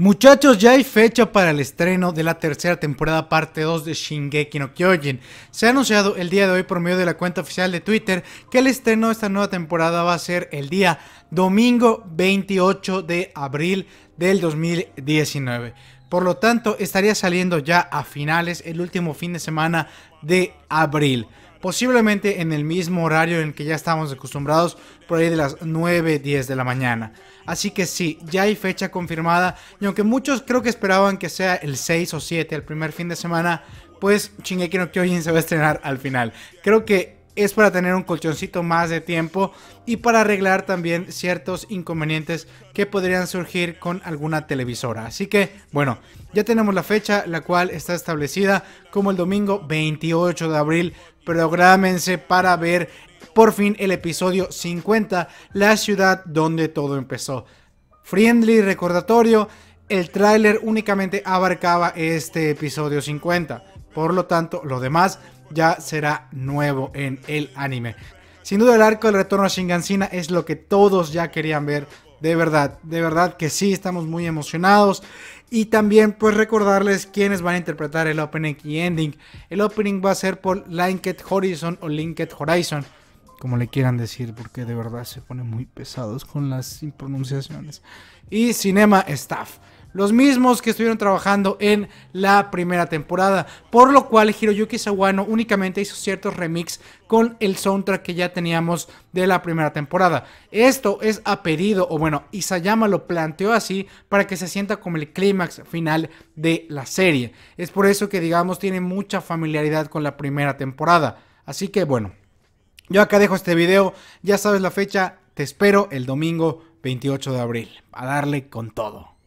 Muchachos, ya hay fecha para el estreno de la tercera temporada parte 2 de Shingeki no Kyojin. Se ha anunciado el día de hoy por medio de la cuenta oficial de Twitter que el estreno de esta nueva temporada va a ser el día domingo 28 de abril del 2019. Por lo tanto, estaría saliendo ya a finales el último fin de semana de abril posiblemente en el mismo horario en que ya estamos acostumbrados, por ahí de las 9, 10 de la mañana. Así que sí, ya hay fecha confirmada, y aunque muchos creo que esperaban que sea el 6 o 7, el primer fin de semana, pues Shingeki no Kyojin se va a estrenar al final. Creo que es para tener un colchoncito más de tiempo y para arreglar también ciertos inconvenientes que podrían surgir con alguna televisora. Así que, bueno, ya tenemos la fecha, la cual está establecida como el domingo 28 de abril. Prográmense para ver por fin el episodio 50, la ciudad donde todo empezó. Friendly recordatorio, el tráiler únicamente abarcaba este episodio 50. Por lo tanto, lo demás ya será nuevo en el anime. Sin duda el arco del retorno a Shingansina es lo que todos ya querían ver. De verdad, de verdad que sí, estamos muy emocionados. Y también pues recordarles quiénes van a interpretar el opening y ending. El opening va a ser por Linked Horizon o Linked Horizon, como le quieran decir, porque de verdad se ponen muy pesados con las pronunciaciones Y Cinema Staff los mismos que estuvieron trabajando en la primera temporada, por lo cual Hiroyuki Sawano únicamente hizo ciertos remix con el soundtrack que ya teníamos de la primera temporada. Esto es a pedido, o bueno, Isayama lo planteó así para que se sienta como el clímax final de la serie. Es por eso que, digamos, tiene mucha familiaridad con la primera temporada. Así que bueno, yo acá dejo este video, ya sabes la fecha, te espero el domingo 28 de abril, a darle con todo.